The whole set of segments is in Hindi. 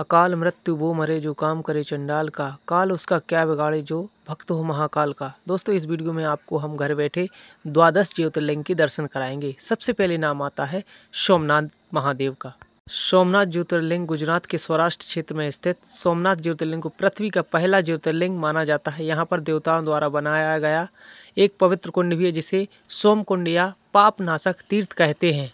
अकाल मृत्यु वो मरे जो काम करे चंडाल का काल उसका क्या बिगाड़े जो भक्त हो महाकाल का दोस्तों इस वीडियो में आपको हम घर बैठे द्वादश ज्योतिर्लिंग के दर्शन कराएंगे सबसे पहले नाम आता है सोमनाथ महादेव का सोमनाथ ज्योतिर्लिंग गुजरात के सौराष्ट्र क्षेत्र में स्थित सोमनाथ ज्योतिर्लिंग को पृथ्वी का पहला ज्योतिर्लिंग माना जाता है यहाँ पर देवताओं द्वारा बनाया गया एक पवित्र कुंड भी है जिसे सोम कुंड या पापनाशक तीर्थ कहते हैं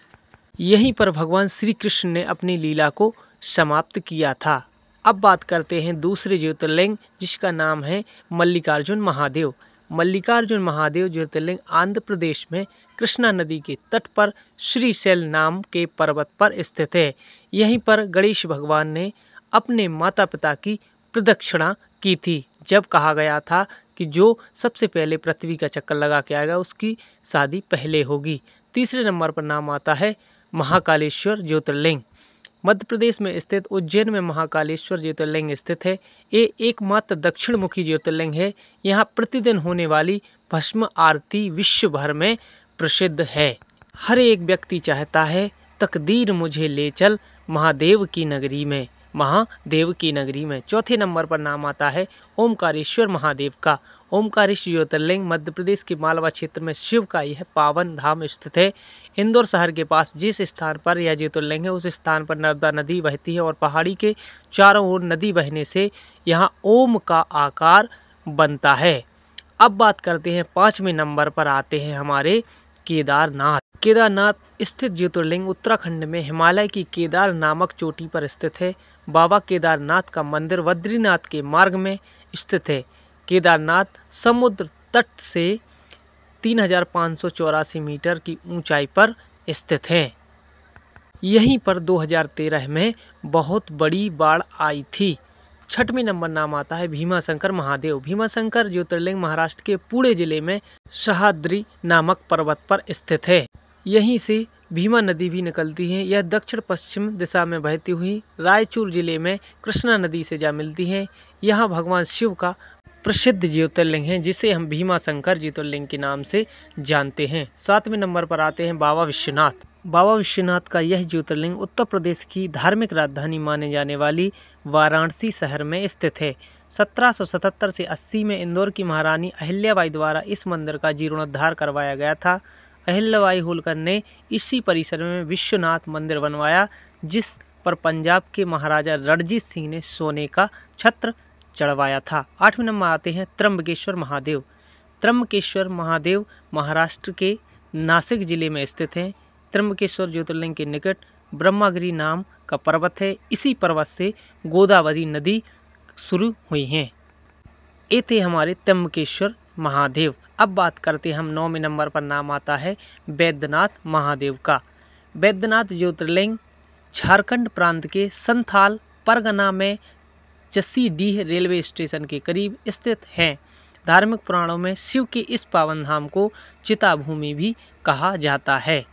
यहीं पर भगवान श्री कृष्ण ने अपनी लीला को समाप्त किया था अब बात करते हैं दूसरे ज्योतिर्लिंग जिसका नाम है मल्लिकार्जुन महादेव मल्लिकार्जुन महादेव ज्योतिर्लिंग आंध्र प्रदेश में कृष्णा नदी के तट पर श्रीशैल नाम के पर्वत पर स्थित है यहीं पर गणेश भगवान ने अपने माता पिता की प्रदक्षिणा की थी जब कहा गया था कि जो सबसे पहले पृथ्वी का चक्कर लगा के आएगा उसकी शादी पहले होगी तीसरे नंबर पर नाम आता है महाकालेश्वर ज्योतिर्लिंग मध्य प्रदेश में स्थित उज्जैन में महाकालेश्वर ज्योतिर्लिंग स्थित है ये एकमात्र दक्षिण मुखी ज्योतिर्लिंग है यहाँ प्रतिदिन होने वाली भस्म आरती विश्व भर में प्रसिद्ध है हर एक व्यक्ति चाहता है तकदीर मुझे ले चल महादेव की नगरी में महादेव की नगरी में चौथे नंबर पर नाम आता है ओमकारेश्वर महादेव का ओमकारेश ज्योतिर्लिंग मध्य प्रदेश के मालवा क्षेत्र में शिव का यह पावन धाम स्थित है इंदौर शहर के पास जिस स्थान पर यह ज्योतिर्लिंग है उस स्थान पर नर्मदा नदी बहती है और पहाड़ी के चारों ओर नदी बहने से यहाँ ओम का आकार बनता है अब बात करते हैं पाँचवें नंबर पर आते हैं हमारे केदारनाथ केदारनाथ स्थित ज्योतिर्लिंग उत्तराखंड में हिमालय की केदार नामक चोटी पर स्थित है बाबा केदारनाथ का मंदिर बद्रीनाथ के मार्ग में स्थित है केदारनाथ समुद्र तट से तीन मीटर की ऊंचाई पर स्थित हैं यहीं पर 2013 में बहुत बड़ी बाढ़ आई थी छठवें नंबर नाम आता है भीमा शंकर महादेव भीमा शंकर ज्योतिर्लिंग महाराष्ट्र के पुणे जिले में सहाद्री नामक पर्वत पर स्थित है यहीं से भीमा नदी भी निकलती है यह दक्षिण पश्चिम दिशा में बहती हुई रायचूर जिले में कृष्णा नदी से जा मिलती है यहाँ भगवान शिव का प्रसिद्ध ज्योतिर्लिंग हैं जिसे हम भीमा शंकर ज्योतिर्लिंग के नाम से जानते हैं सातवें नंबर पर आते हैं बाबा विश्वनाथ बाबा विश्वनाथ का यह ज्योतिर्लिंग उत्तर प्रदेश की धार्मिक राजधानी माने जाने वाली वाराणसी शहर में स्थित है 1777 से 80 में इंदौर की महारानी अहिल्याबाई द्वारा इस मंदिर का जीर्णोद्धार करवाया गया था अहिल्याबाई होलकर ने इसी परिसर में विश्वनाथ मंदिर बनवाया जिस पर पंजाब के महाराजा रणजीत सिंह ने सोने का छत्र चढ़वाया था आठवें नंबर आते हैं त्रम्बकेश्वर महादेव त्रम्बकेश्वर महादेव महाराष्ट्र के नासिक जिले में स्थित हैं त्रम्बकेश्वर ज्योतिर्लिंग के निकट ब्रह्मागिरी नाम का पर्वत है इसी पर्वत से गोदावरी नदी शुरू हुई है ये थे हमारे त्रम्बकेश्वर महादेव अब बात करते हैं हम नौवें नंबर पर नाम आता है वैद्यनाथ महादेव का वैद्यनाथ ज्योतिर्लिंग झारखंड प्रांत के संथाल परगना में चस्सी डीह रेलवे स्टेशन के करीब स्थित हैं धार्मिक पुराणों में शिव के इस पावन धाम को चिताभूमि भी कहा जाता है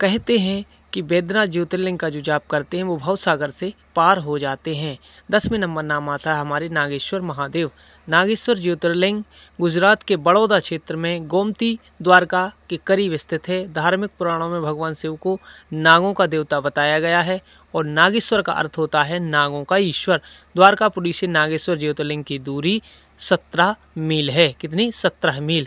कहते हैं कि वेदनाथ ज्योतिर्लिंग का जो जाप करते हैं वो भव सागर से पार हो जाते हैं दसवें नंबर नाम आता है हमारे नागेश्वर महादेव नागेश्वर ज्योतिर्लिंग गुजरात के बड़ौदा क्षेत्र में गोमती द्वारका के करीब स्थित है धार्मिक पुराणों में भगवान शिव को नागों का देवता बताया गया है और नागेश्वर का अर्थ होता है नागों का ईश्वर द्वारकापुरी से नागेश्वर ज्योतिर्लिंग की दूरी सत्रह मील है कितनी सत्रह मील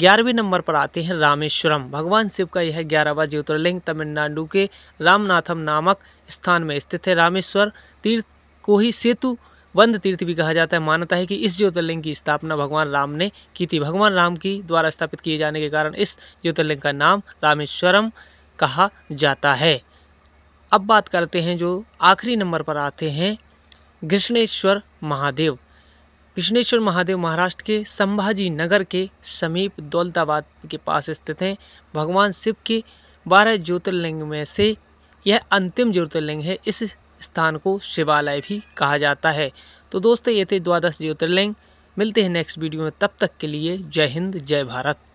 ग्यारहवें नंबर पर आते हैं रामेश्वरम भगवान शिव का यह ग्यारहवा ज्योतिर्लिंग तमिलनाडु के रामनाथम नामक स्थान में स्थित है रामेश्वर तीर्थ को ही सेतु बंद तीर्थ भी कहा जाता है मान्यता है कि इस ज्योतिर्लिंग की स्थापना भगवान राम ने की थी भगवान राम की द्वारा स्थापित किए जाने के कारण इस ज्योतिर्लिंग का नाम रामेश्वरम कहा जाता है अब बात करते हैं जो आखिरी नंबर पर आते हैं कृष्णेश्वर महादेव कृष्णेश्वर महादेव महाराष्ट्र के संभाजी नगर के समीप दौलताबाद के पास स्थित हैं भगवान शिव के बारह ज्योतिर्लिंग में से यह अंतिम ज्योतिर्लिंग है इस स्थान को शिवालय भी कहा जाता है तो दोस्तों ये थे द्वादश ज्योतिर्लिंग मिलते हैं नेक्स्ट वीडियो में तब तक के लिए जय हिंद जय भारत